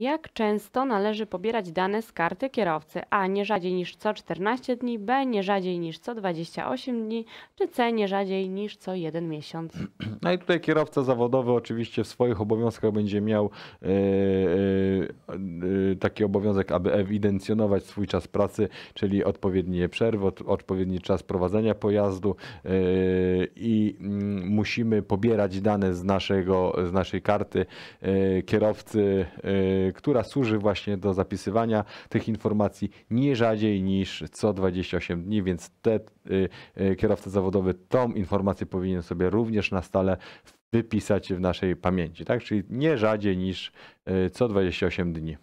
Jak często należy pobierać dane z karty kierowcy? A. Nie rzadziej niż co 14 dni, B. Nie rzadziej niż co 28 dni, czy C. Nie rzadziej niż co 1 miesiąc? No i tutaj kierowca zawodowy oczywiście w swoich obowiązkach będzie miał e, e, e, taki obowiązek, aby ewidencjonować swój czas pracy, czyli odpowiednie przerwy, odpowiedni czas prowadzenia pojazdu i mm, musimy pobierać dane z, naszego, z naszej karty kierowcy Y, która służy właśnie do zapisywania tych informacji nie rzadziej niż co 28 dni, więc te, y, y, kierowca zawodowy tą informację powinien sobie również na stale wypisać w naszej pamięci, tak? Czyli nie rzadziej niż co 28 dni.